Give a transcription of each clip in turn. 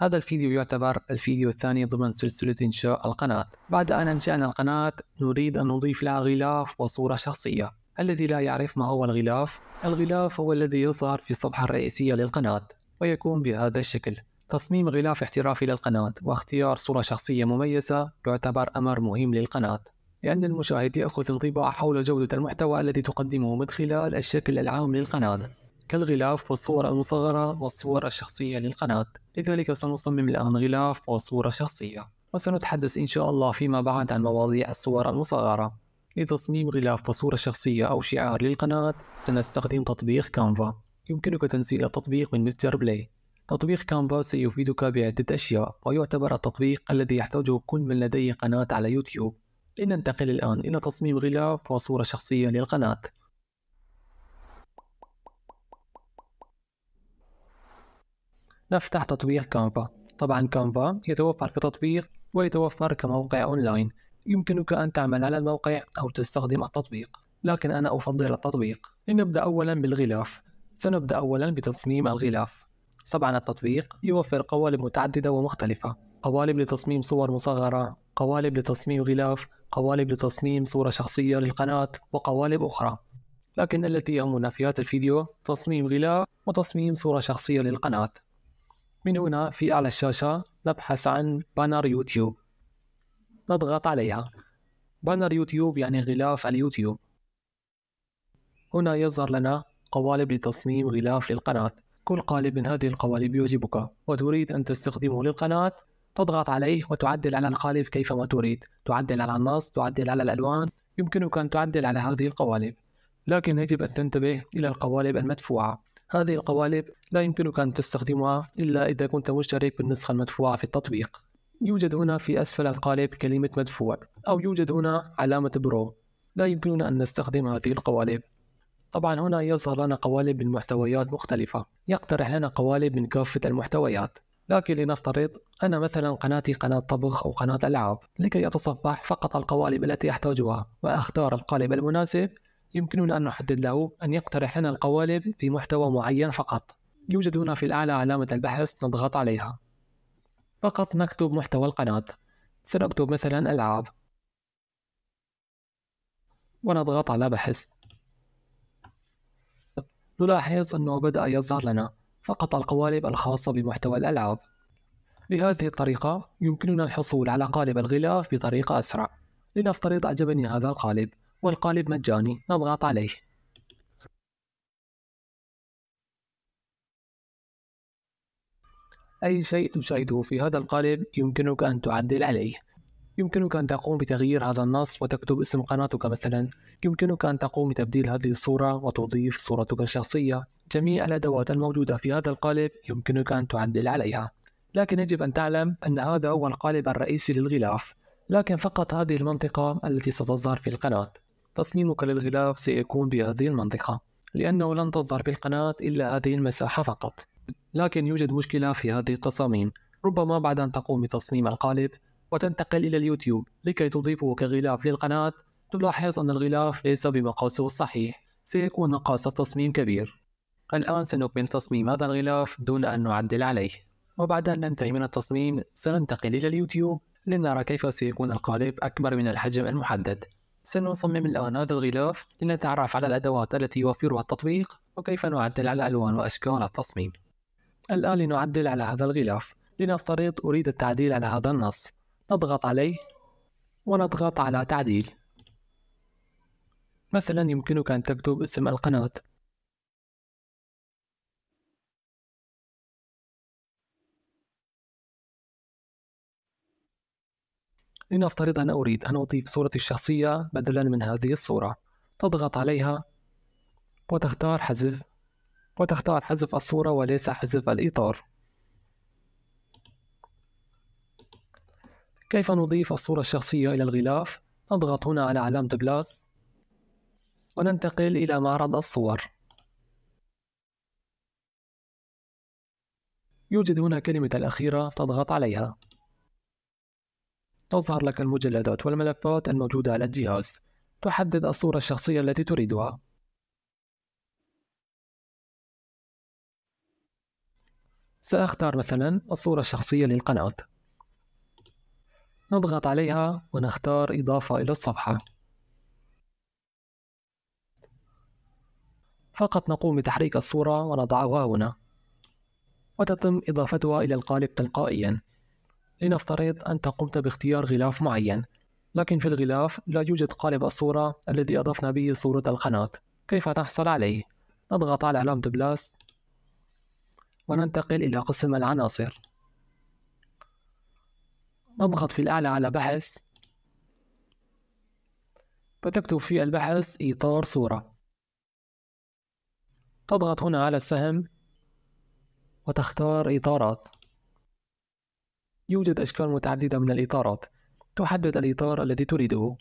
هذا الفيديو يعتبر الفيديو الثاني ضمن سلسلة إنشاء القناة بعد أن أنشأنا القناة نريد أن نضيف لها غلاف وصورة شخصية الذي لا يعرف ما هو الغلاف الغلاف هو الذي يظهر في الصفحة الرئيسية للقناة ويكون بهذا الشكل تصميم غلاف احترافي للقناة واختيار صورة شخصية مميزة يعتبر أمر مهم للقناة لأن المشاهد يأخذ انطباع حول جودة المحتوى الذي تقدمه من خلال الشكل العام للقناة كالغلاف والصور المصغرة والصور الشخصية للقناة لذلك سنصمم الآن غلاف وصورة شخصية وسنتحدث إن شاء الله فيما بعد عن مواضيع الصور المصغرة لتصميم غلاف وصورة شخصية أو شعار للقناة سنستخدم تطبيق كانفا يمكنك تنزيل التطبيق من متجر بلاي تطبيق كانفا سيفيدك بعدة أشياء ويعتبر التطبيق الذي يحتاجه كل من لديه قناة على يوتيوب لننتقل الآن إلى تصميم غلاف وصورة شخصية للقناة نفتح تطبيق كانفا طبعا كانفا يتوفر كتطبيق ويتوفر كموقع أونلاين يمكنك أن تعمل على الموقع أو تستخدم التطبيق لكن أنا أفضل التطبيق لنبدأ أولا بالغلاف سنبدأ أولا بتصميم الغلاف طبعا التطبيق يوفر قوالب متعددة ومختلفة قوالب لتصميم صور مصغرة قوالب لتصميم غلاف قوالب لتصميم صورة شخصية للقناة وقوالب أخرى لكن التي يهمنا في هذا الفيديو تصميم غلاف وتصميم صورة شخصية للقناة من هنا في أعلى الشاشة نبحث عن بانر يوتيوب نضغط عليها بانر يوتيوب يعني غلاف اليوتيوب هنا يظهر لنا قوالب لتصميم غلاف للقناة كل قالب من هذه القوالب يعجبك وتريد أن تستخدمه للقناة تضغط عليه وتعدل على القالب كيفما تريد تعدل على النص تعدل على الألوان يمكنك أن تعدل على هذه القوالب لكن يجب أن تنتبه إلى القوالب المدفوعة هذه القوالب لا يمكنك أن تستخدمها إلا إذا كنت مشترك بالنسخة المدفوعة في التطبيق يوجد هنا في أسفل القالب كلمة مدفوع أو يوجد هنا علامة برو لا يمكننا أن نستخدم هذه القوالب طبعا هنا يظهر لنا قوالب من محتويات مختلفة يقترح لنا قوالب من كافة المحتويات لكن لنفترض أن مثلا قناتي قناة طبخ أو قناة ألعاب لكي أتصفح فقط القوالب التي أحتاجها وأختار القالب المناسب يمكننا أن نحدد له أن يقترح لنا القوالب في محتوى معين فقط يوجد هنا في الأعلى علامة البحث نضغط عليها فقط نكتب محتوى القناة سنكتب مثلا ألعاب ونضغط على بحث نلاحظ أنه بدأ يظهر لنا فقط القوالب الخاصة بمحتوى الألعاب بهذه الطريقة يمكننا الحصول على قالب الغلاف بطريقة أسرع لنفترض أعجبني هذا القالب والقالب مجاني نضغط عليه أي شيء تشاهده في هذا القالب يمكنك أن تعدل عليه يمكنك أن تقوم بتغيير هذا النص وتكتب اسم قناتك مثلا يمكنك أن تقوم بتبديل هذه الصورة وتضيف صورتك الشخصية جميع الأدوات الموجودة في هذا القالب يمكنك أن تعدل عليها لكن يجب أن تعلم أن هذا هو القالب الرئيسي للغلاف لكن فقط هذه المنطقة التي ستظهر في القناة تصميمك للغلاف سيكون بهذه المنطقة لأنه لن تظهر بالقناة إلا هذه المساحة فقط لكن يوجد مشكلة في هذه التصاميم ربما بعد أن تقوم بتصميم القالب وتنتقل إلى اليوتيوب لكي تضيفه كغلاف للقناة تلاحظ أن الغلاف ليس بمقاسه الصحيح سيكون مقاس التصميم كبير الآن سنكمل تصميم هذا الغلاف دون أن نعدل عليه وبعد أن ننتهي من التصميم سننتقل إلى اليوتيوب لنرى كيف سيكون القالب أكبر من الحجم المحدد سنصمم الآن هذا الغلاف لنتعرف على الأدوات التي يوفرها التطبيق وكيف نعدل على ألوان وأشكال التصميم الآن لنعدل على هذا الغلاف لنفترض أريد التعديل على هذا النص نضغط عليه ونضغط على تعديل مثلا يمكنك أن تكتب اسم القناة لنفترض أن أريد أن أضيف صورتي الشخصية بدلا من هذه الصورة تضغط عليها وتختار حذف وتختار حذف الصورة وليس حذف الإطار كيف نضيف الصورة الشخصية إلى الغلاف؟ نضغط هنا على علامة بلاس وننتقل إلى معرض الصور يوجد هنا كلمة الأخيرة تضغط عليها تظهر لك المجلدات والملفات الموجودة على الجهاز تحدد الصورة الشخصية التي تريدها سأختار مثلا الصورة الشخصية للقناة نضغط عليها ونختار إضافة إلى الصفحة فقط نقوم بتحريك الصورة ونضعها هنا وتتم إضافتها إلى القالب تلقائيا لنفترض أنت قمت باختيار غلاف معين لكن في الغلاف لا يوجد قالب الصورة الذي أضفنا به صورة القناة كيف نحصل عليه؟ نضغط على علامة بلاس وننتقل إلى قسم العناصر نضغط في الأعلى على بحث فتكتب في البحث إطار صورة تضغط هنا على السهم وتختار إطارات يوجد أشكال متعددة من الإطارات تحدد الإطار الذي تريده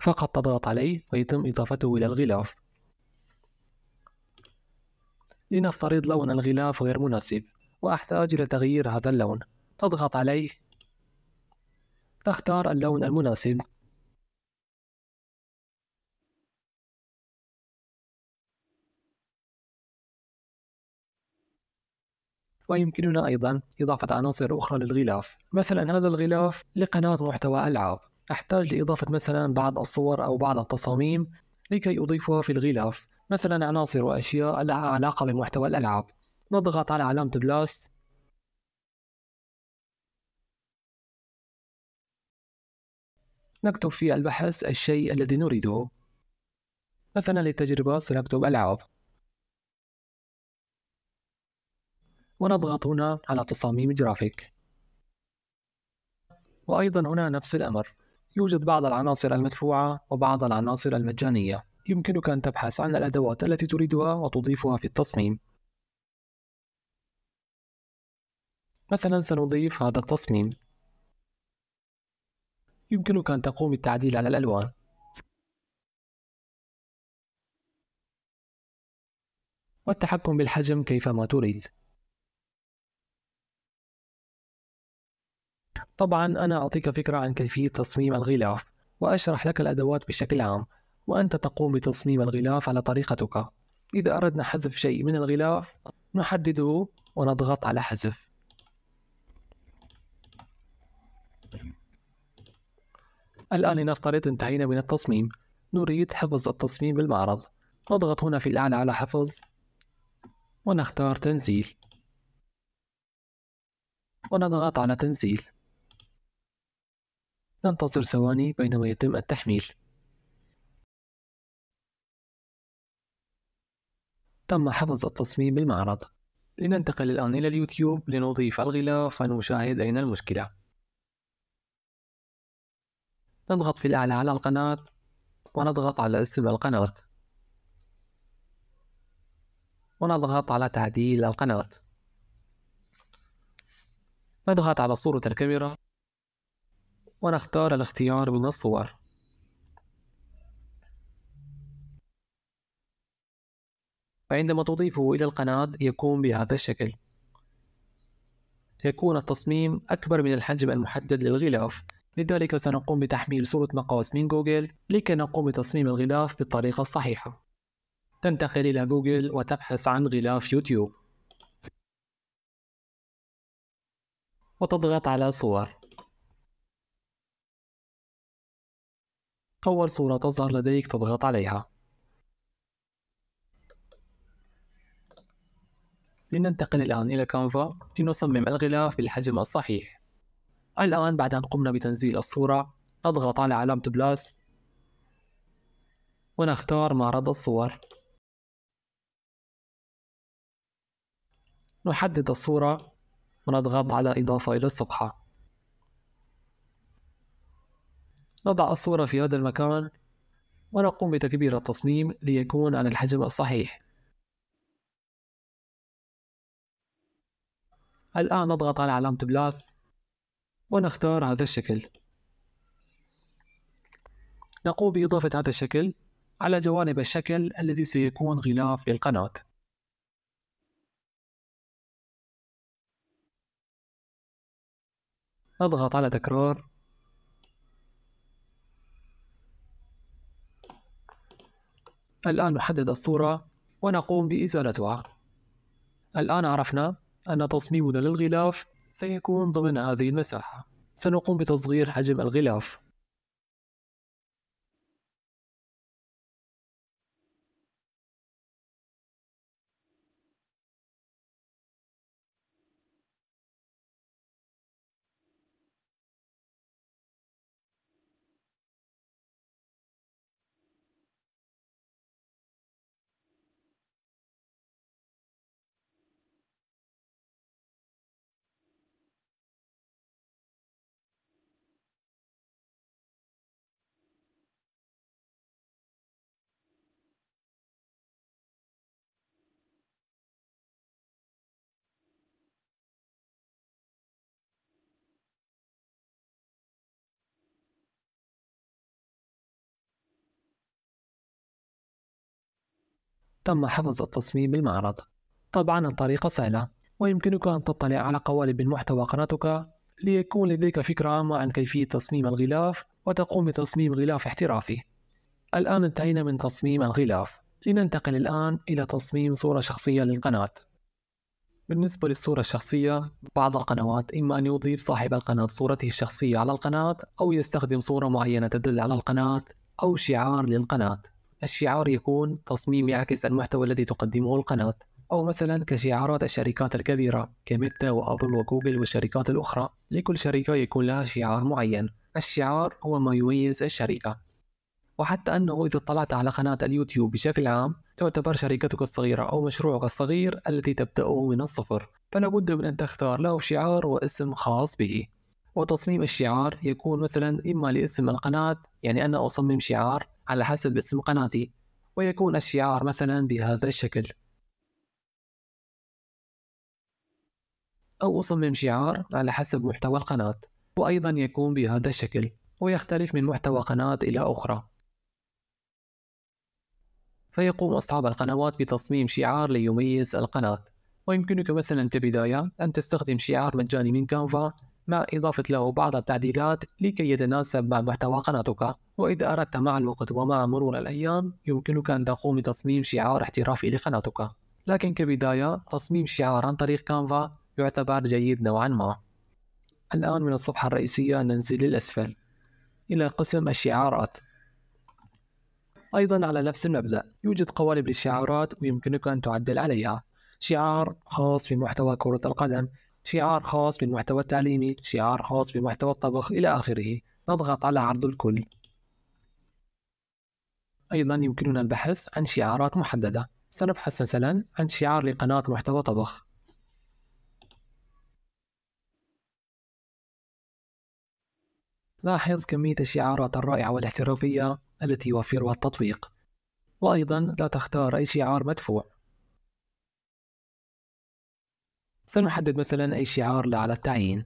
فقط تضغط عليه ويتم إضافته إلى الغلاف لنفترض لون الغلاف غير مناسب وأحتاج إلى تغيير هذا اللون تضغط عليه تختار اللون المناسب ويمكننا أيضا إضافة عناصر أخرى للغلاف مثلا هذا الغلاف لقناة محتوى ألعاب أحتاج لإضافة مثلا بعض الصور أو بعض التصاميم لكي أضيفها في الغلاف مثلا عناصر وأشياء لها علاقة بمحتوى الألعاب نضغط على علامة بلاس نكتب في البحث الشيء الذي نريده مثلا للتجربة سنكتب ألعاب ونضغط هنا على تصاميم جرافيك وأيضا هنا نفس الأمر يوجد بعض العناصر المدفوعة وبعض العناصر المجانية يمكنك أن تبحث عن الأدوات التي تريدها وتضيفها في التصميم مثلا سنضيف هذا التصميم يمكنك أن تقوم بالتعديل على الألوان والتحكم بالحجم كيفما تريد طبعا أنا أعطيك فكرة عن كيفية تصميم الغلاف وأشرح لك الأدوات بشكل عام وأنت تقوم بتصميم الغلاف على طريقتك إذا أردنا حذف شيء من الغلاف نحدده ونضغط على حذف الآن لنفترض انتهينا من التصميم نريد حفظ التصميم بالمعرض نضغط هنا في الأعلى على حفظ ونختار تنزيل ونضغط على تنزيل ننتظر ثواني بينما يتم التحميل تم حفظ التصميم بالمعرض لننتقل الآن إلى اليوتيوب لنضيف الغلاف ونشاهد أين المشكلة نضغط في الأعلى على القناة ونضغط على اسم القناة ونضغط على تعديل القناة نضغط على صورة الكاميرا ونختار الاختيار من الصور فعندما تضيفه إلى القناة يكون بهذا الشكل يكون التصميم أكبر من الحجم المحدد للغلاف لذلك سنقوم بتحميل صورة مقاس من جوجل لكي نقوم بتصميم الغلاف بالطريقة الصحيحة تنتقل إلى جوجل وتبحث عن غلاف يوتيوب وتضغط على صور أول صورة تظهر لديك تضغط عليها لننتقل الآن إلى كانفا لنصمم الغلاف بالحجم الصحيح الآن بعد أن قمنا بتنزيل الصورة نضغط على علامة بلاس ونختار معرض الصور نحدد الصورة ونضغط على إضافة إلى الصفحة نضع الصورة في هذا المكان ونقوم بتكبير التصميم ليكون على الحجم الصحيح الآن نضغط على علامة بلاس ونختار هذا الشكل نقوم بإضافة هذا الشكل على جوانب الشكل الذي سيكون غلاف للقناة نضغط على تكرار الآن نحدد الصورة ونقوم بإزالتها الآن عرفنا أن تصميمنا للغلاف سيكون ضمن هذه المساحة سنقوم بتصغير حجم الغلاف تم حفظ التصميم بالمعرض طبعا الطريقة سهلة ويمكنك أن تطلع على قوالب محتوى قناتك ليكون لديك فكرة عامة عن كيفية تصميم الغلاف وتقوم بتصميم غلاف احترافي الآن انتهينا من تصميم الغلاف لننتقل الآن إلى تصميم صورة شخصية للقناة بالنسبة للصورة الشخصية بعض القنوات إما أن يضيف صاحب القناة صورته الشخصية على القناة أو يستخدم صورة معينة تدل على القناة أو شعار للقناة الشعار يكون تصميم يعكس المحتوى الذي تقدمه القناة أو مثلا كشعارات الشركات الكبيرة كميتا وأبل وجوجل والشركات الأخرى لكل شركة يكون لها شعار معين الشعار هو ما يميز الشركة وحتى أنه إذا اطلعت على قناة اليوتيوب بشكل عام تعتبر شركتك الصغيرة أو مشروعك الصغير الذي تبدأه من الصفر فلا بد من أن تختار له شعار واسم خاص به وتصميم الشعار يكون مثلا إما لاسم القناة يعني أنا أصمم شعار على حسب اسم قناتي ويكون الشعار مثلا بهذا الشكل أو أصمم شعار على حسب محتوى القناة وأيضا يكون بهذا الشكل ويختلف من محتوى قناة إلى أخرى فيقوم أصحاب القنوات بتصميم شعار ليميز القناة ويمكنك مثلا كبداية أن تستخدم شعار مجاني من كانفا مع إضافة له بعض التعديلات لكي يتناسب مع محتوى قناتك وإذا أردت مع الوقت ومع مرور الأيام يمكنك أن تقوم بتصميم شعار احترافي لقناتك لكن كبداية تصميم شعار عن طريق كانفا يعتبر جيد نوعا ما الآن من الصفحة الرئيسية ننزل للأسفل إلى قسم الشعارات أيضا على نفس المبدأ يوجد قوالب للشعارات ويمكنك أن تعدل عليها شعار خاص في محتوى كرة القدم شعار خاص بالمحتوى التعليمي شعار خاص بمحتوى الطبخ إلى آخره نضغط على عرض الكل أيضا يمكننا البحث عن شعارات محددة سنبحث مثلا عن شعار لقناة محتوى طبخ لاحظ كمية الشعارات الرائعة والاحترافية التي يوفرها التطبيق وأيضا لا تختار أي شعار مدفوع سنحدد مثلا أي شعار على التعيين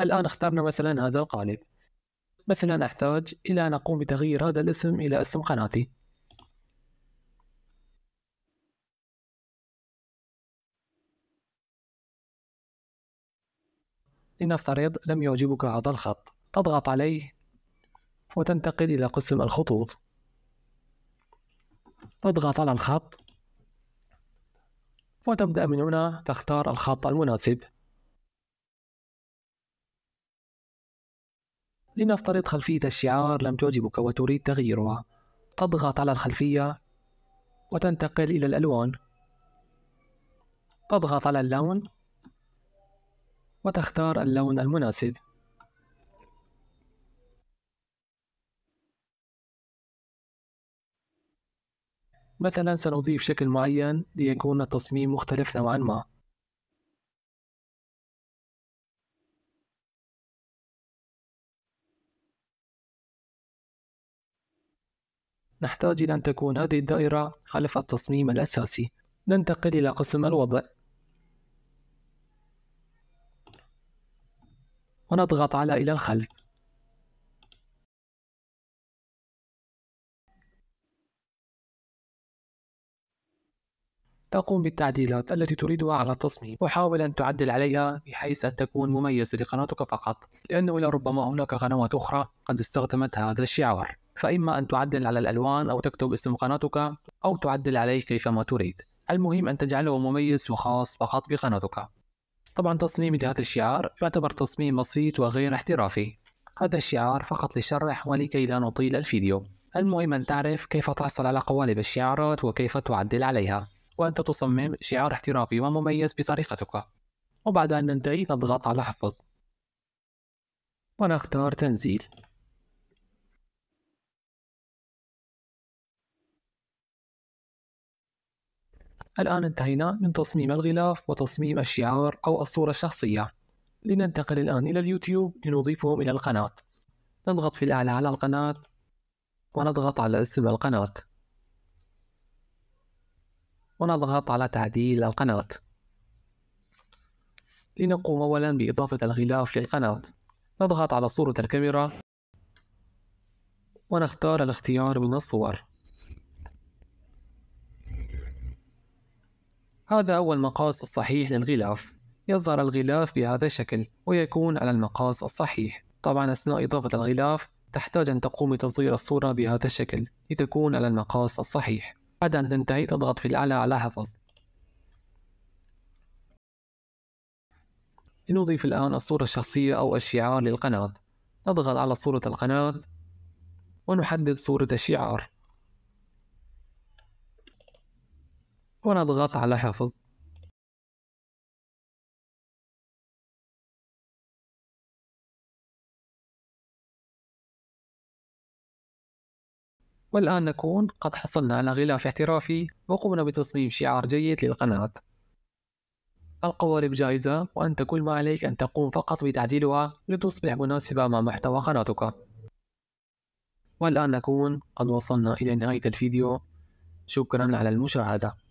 الآن اخترنا مثلا هذا القالب مثلا أحتاج إلى أن أقوم بتغيير هذا الاسم إلى اسم قناتي لنفترض لم يعجبك هذا الخط تضغط عليه وتنتقل إلى قسم الخطوط تضغط على الخط وتبدأ من هنا تختار الخط المناسب لنفترض خلفية الشعار لم تعجبك وتريد تغييرها تضغط على الخلفية وتنتقل إلى الألوان تضغط على اللون وتختار اللون المناسب مثلا سنضيف شكل معين ليكون التصميم مختلف نوعا ما نحتاج إلى أن تكون هذه الدائرة خلف التصميم الأساسي ننتقل إلى قسم الوضع ونضغط على إلى الخلف تقوم بالتعديلات التي تريدها على التصميم وحاول أن تعدل عليها بحيث أن تكون مميزة لقناتك فقط لأنه لربما هناك قنوات أخرى قد استخدمت هذا الشعار فإما أن تعدل على الألوان أو تكتب اسم قناتك أو تعدل عليه كيفما تريد المهم أن تجعله مميز وخاص فقط بقناتك طبعا تصميم لهذا الشعار يعتبر تصميم بسيط وغير احترافي هذا الشعار فقط لشرح ولكي لا نطيل الفيديو المهم أن تعرف كيف تحصل على قوالب الشعارات وكيف تعدل عليها وأنت تصمم شعار احترافي ومميز بطريقتك وبعد أن ننتهي نضغط على حفظ ونختار تنزيل الآن انتهينا من تصميم الغلاف وتصميم الشعار أو الصورة الشخصية لننتقل الآن إلى اليوتيوب لنضيفهم إلى القناة نضغط في الأعلى على القناة ونضغط على اسم القناة ونضغط على تعديل القناة لنقوم أولا بإضافة الغلاف للقناة نضغط على صورة الكاميرا ونختار الاختيار من الصور هذا هو المقاس الصحيح للغلاف يظهر الغلاف بهذا الشكل ويكون على المقاس الصحيح طبعا أثناء إضافة الغلاف تحتاج أن تقوم بتصغير الصورة بهذا الشكل لتكون على المقاس الصحيح بعد أن تنتهي تضغط في الأعلى على حفظ لنضيف الآن الصورة الشخصية أو الشعار للقناة نضغط على صورة القناة ونحدد صورة الشعار ونضغط على حفظ والآن نكون قد حصلنا على غلاف احترافي وقمنا بتصميم شعار جيد للقناة القوالب جائزة وأنت كل ما عليك أن تقوم فقط بتعديلها لتصبح مناسبة مع محتوى قناتك والآن نكون قد وصلنا إلى نهاية الفيديو شكرا على المشاهدة